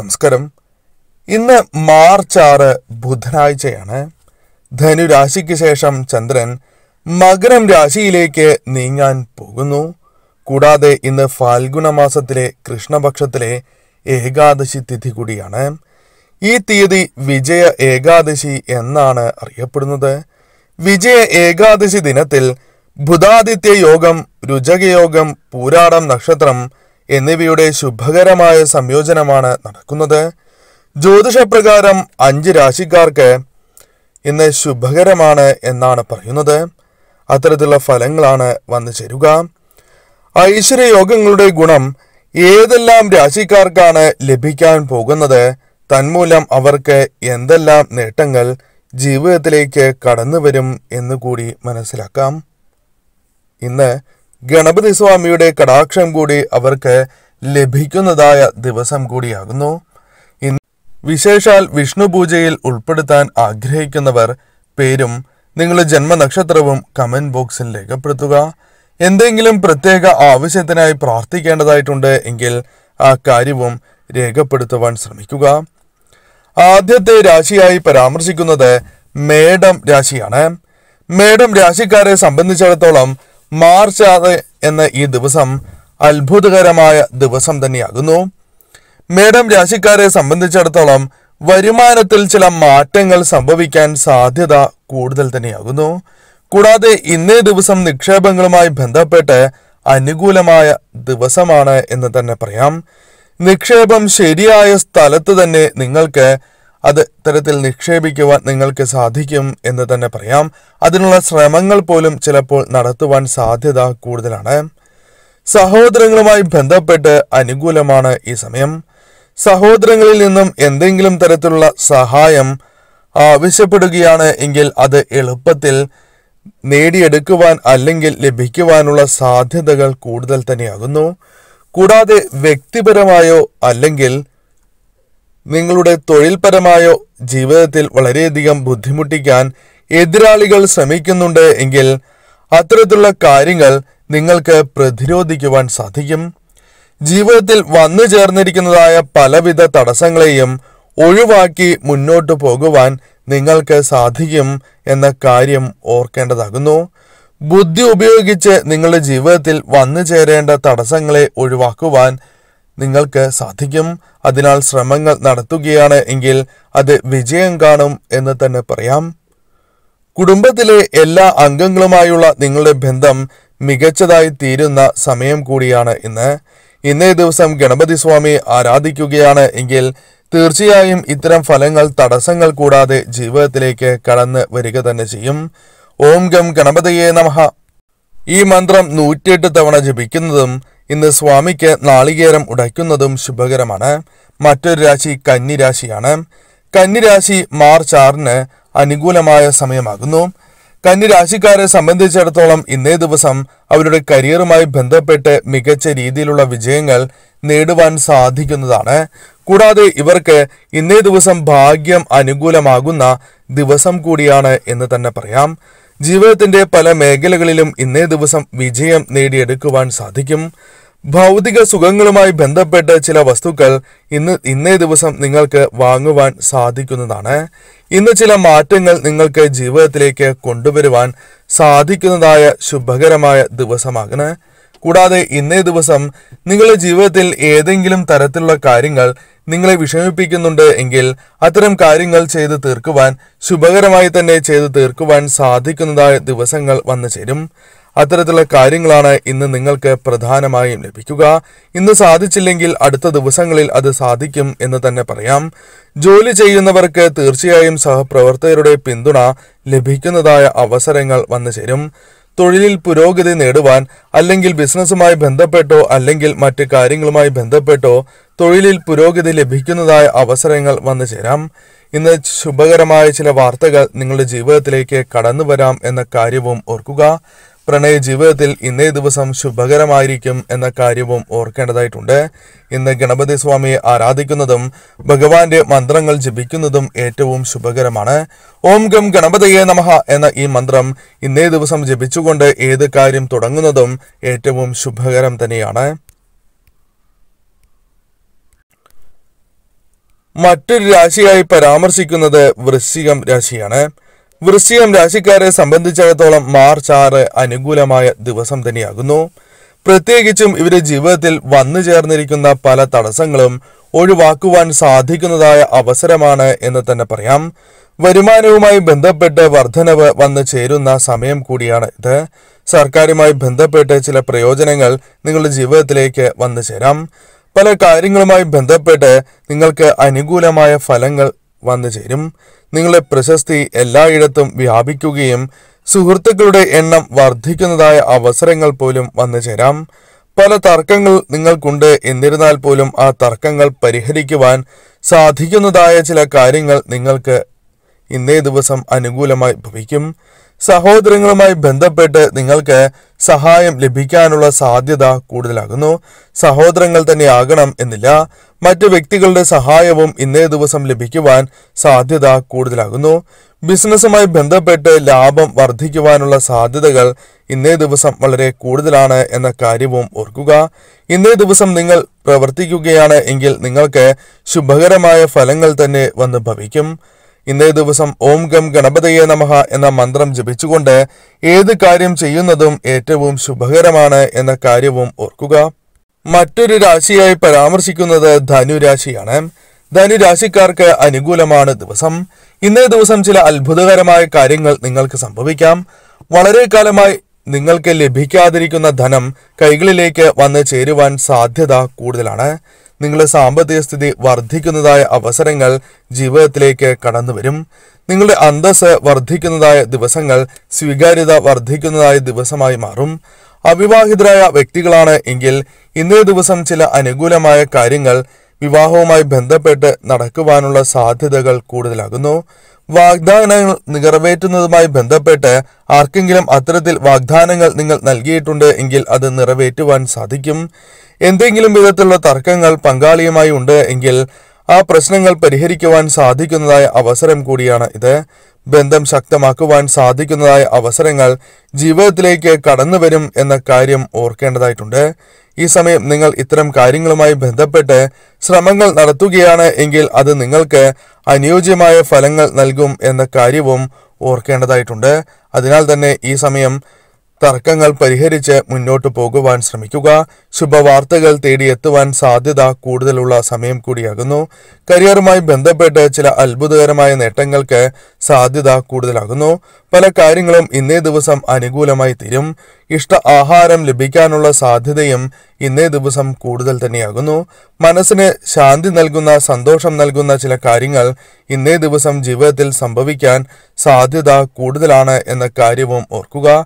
നമസ്കാരം ഇന്ന് മാർച്ച് ആറ് ബുധനാഴ്ചയാണ് ധനുരാശിക്ക് ശേഷം ചന്ദ്രൻ മകരം രാശിയിലേക്ക് നീങ്ങാൻ പോകുന്നു കൂടാതെ ഇന്ന് ഫാൽഗുണ മാസത്തിലെ കൃഷ്ണപക്ഷത്തിലെ ഏകാദശി തിഥി കൂടിയാണ് ഈ തീയതി വിജയ ഏകാദശി എന്നാണ് അറിയപ്പെടുന്നത് വിജയ ഏകാദശി ദിനത്തിൽ ബുധാദിത്യ യോഗം രുചകയോഗം പൂരാടം നക്ഷത്രം എന്നിവയുടെ ശുഭകരമായ സംയോജനമാണ് നടക്കുന്നത് ജ്യോതിഷപ്രകാരം അഞ്ച് രാശിക്കാർക്ക് ഇന്ന് ശുഭകരമാണ് എന്നാണ് പറയുന്നത് അത്തരത്തിലുള്ള ഫലങ്ങളാണ് വന്നു ചേരുക ഐശ്വര്യയോഗങ്ങളുടെ ഗുണം ഏതെല്ലാം രാശിക്കാർക്കാണ് ലഭിക്കാൻ പോകുന്നത് തന്മൂലം അവർക്ക് എന്തെല്ലാം നേട്ടങ്ങൾ ജീവിതത്തിലേക്ക് കടന്നു വരും എന്നുകൂടി മനസ്സിലാക്കാം ഇന്ന് ഗണപതി സ്വാമിയുടെ കടാക്ഷം കൂടി അവർക്ക് ലഭിക്കുന്നതായ ദിവസം കൂടിയാകുന്നു വിശേഷാൽ വിഷ്ണു പൂജയിൽ ഉൾപ്പെടുത്താൻ ആഗ്രഹിക്കുന്നവർ പേരും നിങ്ങളുടെ ജന്മനക്ഷത്രവും കമന്റ് ബോക്സിൽ രേഖപ്പെടുത്തുക എന്തെങ്കിലും പ്രത്യേക ആവശ്യത്തിനായി പ്രാർത്ഥിക്കേണ്ടതായിട്ടുണ്ട് എങ്കിൽ ആ കാര്യവും രേഖപ്പെടുത്തുവാൻ ശ്രമിക്കുക ആദ്യത്തെ രാശിയായി പരാമർശിക്കുന്നത് മേടം രാശിയാണ് മേടം രാശിക്കാരെ സംബന്ധിച്ചിടത്തോളം മാർച്ച് ആറ് എന്ന ഈ ദിവസം അത്ഭുതകരമായ ദിവസം തന്നെയാകുന്നു മേഡം രാശിക്കാരെ സംബന്ധിച്ചിടത്തോളം വരുമാനത്തിൽ ചില മാറ്റങ്ങൾ സംഭവിക്കാൻ സാധ്യത കൂടുതൽ തന്നെയാകുന്നു കൂടാതെ ഇന്നേ ദിവസം നിക്ഷേപങ്ങളുമായി ബന്ധപ്പെട്ട് അനുകൂലമായ ദിവസമാണ് എന്ന് തന്നെ പറയാം നിക്ഷേപം ശരിയായ സ്ഥലത്ത് തന്നെ നിങ്ങൾക്ക് അത് തരത്തിൽ നിക്ഷേപിക്കുവാൻ നിങ്ങൾക്ക് സാധിക്കും എന്ന് തന്നെ പറയാം അതിനുള്ള ശ്രമങ്ങൾ പോലും ചിലപ്പോൾ നടത്തുവാൻ സാധ്യത കൂടുതലാണ് സഹോദരങ്ങളുമായി ബന്ധപ്പെട്ട് അനുകൂലമാണ് ഈ സമയം സഹോദരങ്ങളിൽ നിന്നും എന്തെങ്കിലും തരത്തിലുള്ള സഹായം ആവശ്യപ്പെടുകയാണ് എങ്കിൽ അത് എളുപ്പത്തിൽ നേടിയെടുക്കുവാൻ അല്ലെങ്കിൽ ലഭിക്കുവാനുള്ള സാധ്യതകൾ കൂടുതൽ തന്നെയാകുന്നു കൂടാതെ വ്യക്തിപരമായോ അല്ലെങ്കിൽ നിങ്ങളുടെ തൊഴിൽപരമായോ ജീവിതത്തിൽ വളരെയധികം ബുദ്ധിമുട്ടിക്കാൻ എതിരാളികൾ ശ്രമിക്കുന്നുണ്ട് എങ്കിൽ അത്തരത്തിലുള്ള കാര്യങ്ങൾ നിങ്ങൾക്ക് പ്രതിരോധിക്കുവാൻ സാധിക്കും ജീവിതത്തിൽ വന്നു ചേർന്നിരിക്കുന്നതായ പലവിധ തടസ്സങ്ങളെയും ഒഴിവാക്കി മുന്നോട്ട് പോകുവാൻ നിങ്ങൾക്ക് സാധിക്കും എന്ന കാര്യം ഓർക്കേണ്ടതാകുന്നു ബുദ്ധി ഉപയോഗിച്ച് നിങ്ങളുടെ ജീവിതത്തിൽ വന്നു ചേരേണ്ട തടസ്സങ്ങളെ ഒഴിവാക്കുവാൻ നിങ്ങൾക്ക് സാധിക്കും അതിനാൽ ശ്രമങ്ങൾ നടത്തുകയാണ് എങ്കിൽ അത് വിജയം കാണും എന്ന് തന്നെ പറയാം കുടുംബത്തിലെ എല്ലാ അംഗങ്ങളുമായുള്ള നിങ്ങളുടെ ബന്ധം മികച്ചതായി തീരുന്ന സമയം കൂടിയാണ് ഇന്ന് ഇന്നേ ദിവസം ഗണപതി സ്വാമി ആരാധിക്കുകയാണ് എങ്കിൽ തീർച്ചയായും ഇത്തരം ഫലങ്ങൾ തടസ്സങ്ങൾ കൂടാതെ ജീവിതത്തിലേക്ക് കടന്ന് വരിക തന്നെ ചെയ്യും ഓം ഗം ഗണപതിയെ നമഹ ഈ മന്ത്രം നൂറ്റിയെട്ട് തവണ ജപിക്കുന്നതും ഇന്ന് സ്വാമിക്ക് നാളികേരം ഉടയ്ക്കുന്നതും ശുഭകരമാണ് മറ്റൊരു രാശി കന്നിരാശിയാണ് കന്നിരാശി മാർച്ച് ആറിന് അനുകൂലമായ സമയമാകുന്നു കന്നിരാശിക്കാരെ സംബന്ധിച്ചിടത്തോളം ഇന്നേ ദിവസം അവരുടെ കരിയറുമായി ബന്ധപ്പെട്ട് മികച്ച രീതിയിലുള്ള വിജയങ്ങൾ നേടുവാൻ സാധിക്കുന്നതാണ് കൂടാതെ ഇവർക്ക് ഇന്നേ ദിവസം ഭാഗ്യം അനുകൂലമാകുന്ന ദിവസം കൂടിയാണ് എന്ന് തന്നെ പറയാം ജീവിതത്തിന്റെ പല മേഖലകളിലും ഇന്നേ ദിവസം വിജയം നേടിയെടുക്കുവാൻ സാധിക്കും ഭൗതിക സുഖങ്ങളുമായി ബന്ധപ്പെട്ട ചില വസ്തുക്കൾ ഇന്ന് ഇന്നേ ദിവസം നിങ്ങൾക്ക് വാങ്ങുവാൻ സാധിക്കുന്നതാണ് ഇന്ന് ചില മാറ്റങ്ങൾ നിങ്ങൾക്ക് ജീവിതത്തിലേക്ക് കൊണ്ടുവരുവാൻ സാധിക്കുന്നതായ ശുഭകരമായ ദിവസമാകണ് കൂടാതെ ഇന്നേ ദിവസം നിങ്ങളുടെ ജീവിതത്തിൽ ഏതെങ്കിലും തരത്തിലുള്ള കാര്യങ്ങൾ നിങ്ങളെ വിഷമിപ്പിക്കുന്നുണ്ട് എങ്കിൽ അത്തരം കാര്യങ്ങൾ ചെയ്തു തീർക്കുവാൻ ശുഭകരമായി തന്നെ ചെയ്തു തീർക്കുവാൻ സാധിക്കുന്നതായ ദിവസങ്ങൾ വന്നു ചേരും അത്തരത്തിലുള്ള കാര്യങ്ങളാണ് ഇന്ന് നിങ്ങൾക്ക് പ്രധാനമായും ലഭിക്കുക ഇന്ന് സാധിച്ചില്ലെങ്കിൽ അടുത്ത ദിവസങ്ങളിൽ അത് സാധിക്കും എന്ന് തന്നെ പറയാം ജോലി ചെയ്യുന്നവർക്ക് തീർച്ചയായും സഹപ്രവർത്തകരുടെ പിന്തുണ ലഭിക്കുന്നതായ അവസരങ്ങൾ വന്നു ചേരും തൊഴിലിൽ പുരോഗതി നേടുവാൻ അല്ലെങ്കിൽ ബിസിനസ്സുമായി ബന്ധപ്പെട്ടോ അല്ലെങ്കിൽ മറ്റ് കാര്യങ്ങളുമായി ബന്ധപ്പെട്ടോ തൊഴിലിൽ പുരോഗതി ലഭിക്കുന്നതായ അവസരങ്ങൾ വന്നു ചേരാം ഇന്ന് ശുഭകരമായ ചില വാർത്തകൾ നിങ്ങളുടെ ജീവിതത്തിലേക്ക് കടന്നു വരാം എന്ന കാര്യവും ഓർക്കുക പ്രണയ ജീവിതത്തിൽ ഇന്നേ ദിവസം ശുഭകരമായിരിക്കും എന്ന കാര്യവും ഓർക്കേണ്ടതായിട്ടുണ്ട് ഇന്ന് ഗണപതി സ്വാമിയെ ആരാധിക്കുന്നതും ഭഗവാന്റെ മന്ത്രങ്ങൾ ജപിക്കുന്നതും ഏറ്റവും ശുഭകരമാണ് ഓം ഗം ഗണപതയെ നമഹ എന്ന ഈ മന്ത്രം ഇന്നേ ദിവസം ജപിച്ചുകൊണ്ട് ഏത് കാര്യം തുടങ്ങുന്നതും ഏറ്റവും ശുഭകരം തന്നെയാണ് മറ്റൊരു രാശിയായി പരാമർശിക്കുന്നത് വൃശ്ചികം രാശിയാണ് വൃശ്ചികം രാശിക്കാരെ സംബന്ധിച്ചിടത്തോളം മാർച്ച് ആറ് അനുകൂലമായ ദിവസം തന്നെയാകുന്നു പ്രത്യേകിച്ചും ഇവരുടെ ജീവിതത്തിൽ വന്നു ചേർന്നിരിക്കുന്ന പല തടസ്സങ്ങളും ഒഴിവാക്കുവാൻ സാധിക്കുന്നതായ അവസരമാണ് എന്ന് തന്നെ പറയാം വരുമാനവുമായി ബന്ധപ്പെട്ട് വർധനവ് വന്നു ചേരുന്ന സമയം കൂടിയാണ് ഇത് സർക്കാരുമായി ബന്ധപ്പെട്ട് ചില പ്രയോജനങ്ങൾ നിങ്ങളുടെ ജീവിതത്തിലേക്ക് വന്നു ചേരാം പല കാര്യങ്ങളുമായി ബന്ധപ്പെട്ട് നിങ്ങൾക്ക് അനുകൂലമായ ഫലങ്ങൾ വന്നു ചേരും നിങ്ങളുടെ പ്രശസ്തി എല്ലായിടത്തും വ്യാപിക്കുകയും സുഹൃത്തുക്കളുടെ എണ്ണം വർദ്ധിക്കുന്നതായ അവസരങ്ങൾ പോലും വന്നു ചേരാം പല തർക്കങ്ങൾ നിങ്ങൾക്കുണ്ട് എന്നിരുന്നാൽ പോലും ആ തർക്കങ്ങൾ പരിഹരിക്കുവാൻ സാധിക്കുന്നതായ ചില കാര്യങ്ങൾ നിങ്ങൾക്ക് ഇന്നേ ദിവസം അനുകൂലമായി ഭവിക്കും സഹോദരങ്ങളുമായി ബന്ധപ്പെട്ട് നിങ്ങൾക്ക് സഹായം ലഭിക്കാനുള്ള സാധ്യത കൂടുതലാകുന്നു സഹോദരങ്ങൾ തന്നെ ആകണം എന്നില്ല മറ്റു വ്യക്തികളുടെ സഹായവും ഇന്നേ ദിവസം ലഭിക്കുവാൻ സാധ്യത കൂടുതലാകുന്നു ബിസിനസ്സുമായി ബന്ധപ്പെട്ട് ലാഭം വർദ്ധിക്കുവാനുള്ള സാധ്യതകൾ ഇന്നേ ദിവസം വളരെ കൂടുതലാണ് എന്ന കാര്യവും ഓർക്കുക ഇന്നേ ദിവസം നിങ്ങൾ പ്രവർത്തിക്കുകയാണ് എങ്കിൽ നിങ്ങൾക്ക് ശുഭകരമായ ഫലങ്ങൾ തന്നെ വന്ന് ഭവിക്കും ഇന്നേ ദിവസം ഓം ഗം ഗണപതയെ നമഹ എന്ന മന്ത്രം ജപിച്ചുകൊണ്ട് ഏത് കാര്യം ചെയ്യുന്നതും ഏറ്റവും ശുഭകരമാണ് എന്ന കാര്യവും ഓർക്കുക മറ്റൊരു രാശിയായി പരാമർശിക്കുന്നത് ധനുരാശിയാണ് ധനുരാശിക്കാർക്ക് അനുകൂലമാണ് ദിവസം ഇന്നേ ദിവസം ചില അത്ഭുതകരമായ കാര്യങ്ങൾ നിങ്ങൾക്ക് സംഭവിക്കാം വളരെ കാലമായി നിങ്ങൾക്ക് ലഭിക്കാതിരിക്കുന്ന ധനം കൈകളിലേക്ക് വന്ന് ചേരുവാൻ സാധ്യത കൂടുതലാണ് നിങ്ങളുടെ സാമ്പത്തിക സ്ഥിതി വർദ്ധിക്കുന്നതായ അവസരങ്ങൾ ജീവിതത്തിലേക്ക് കടന്നു വരും നിങ്ങളുടെ അന്തസ് വർദ്ധിക്കുന്നതായ ദിവസങ്ങൾ സ്വീകാര്യത വർദ്ധിക്കുന്നതായ ദിവസമായി മാറും അവിവാഹിതരായ വ്യക്തികളാണ് എങ്കിൽ ഇന്നേ ദിവസം ചില അനുകൂലമായ കാര്യങ്ങൾ വിവാഹവുമായി ബന്ധപ്പെട്ട് നടക്കുവാനുള്ള സാധ്യതകൾ കൂടുതലാകുന്നു വാഗ്ദാനങ്ങൾ നിറവേറ്റുന്നതുമായി ബന്ധപ്പെട്ട് ആർക്കെങ്കിലും അത്തരത്തിൽ വാഗ്ദാനങ്ങൾ നിങ്ങൾ നൽകിയിട്ടുണ്ട് എങ്കിൽ അത് നിറവേറ്റുവാൻ സാധിക്കും എന്തെങ്കിലും വിധത്തിലുള്ള തർക്കങ്ങൾ പങ്കാളിയുമായി ഉണ്ട് എങ്കിൽ ആ പ്രശ്നങ്ങൾ പരിഹരിക്കുവാൻ സാധിക്കുന്നതായ അവസരം കൂടിയാണ് ഇത് ബന്ധം ശക്തമാക്കുവാൻ സാധിക്കുന്നതായ അവസരങ്ങൾ ജീവിതത്തിലേക്ക് കടന്നു വരും എന്ന കാര്യം ഓർക്കേണ്ടതായിട്ടുണ്ട് ഈ സമയം നിങ്ങൾ ഇത്തരം കാര്യങ്ങളുമായി ബന്ധപ്പെട്ട് ശ്രമങ്ങൾ നടത്തുകയാണ് എങ്കിൽ അത് നിങ്ങൾക്ക് അനുയോജ്യമായ ഫലങ്ങൾ നൽകും എന്ന കാര്യവും ഓർക്കേണ്ടതായിട്ടുണ്ട് അതിനാൽ തന്നെ ഈ സമയം തർക്കങ്ങൾ പരിഹരിച്ച് മുന്നോട്ടു പോകുവാൻ ശ്രമിക്കുക ശുഭവാർത്തകൾ തേടിയെത്തുവാൻ സാധ്യത കൂടുതലുള്ള സമയം കൂടിയാകുന്നു കരിയറുമായി ബന്ധപ്പെട്ട് ചില അത്ഭുതകരമായ നേട്ടങ്ങൾക്ക് സാധ്യത കൂടുതലാകുന്നു പല കാര്യങ്ങളും ഇന്നേ ദിവസം അനുകൂലമായി തീരും ഇഷ്ട ആഹാരം ലഭിക്കാനുള്ള സാധ്യതയും ഇന്നേ ദിവസം കൂടുതൽ തന്നെയാകുന്നു മനസ്സിന് ശാന്തി നൽകുന്ന സന്തോഷം നൽകുന്ന ചില കാര്യങ്ങൾ ഇന്നേ ദിവസം ജീവിതത്തിൽ സംഭവിക്കാൻ സാധ്യത കൂടുതലാണ് എന്ന കാര്യവും ഓർക്കുക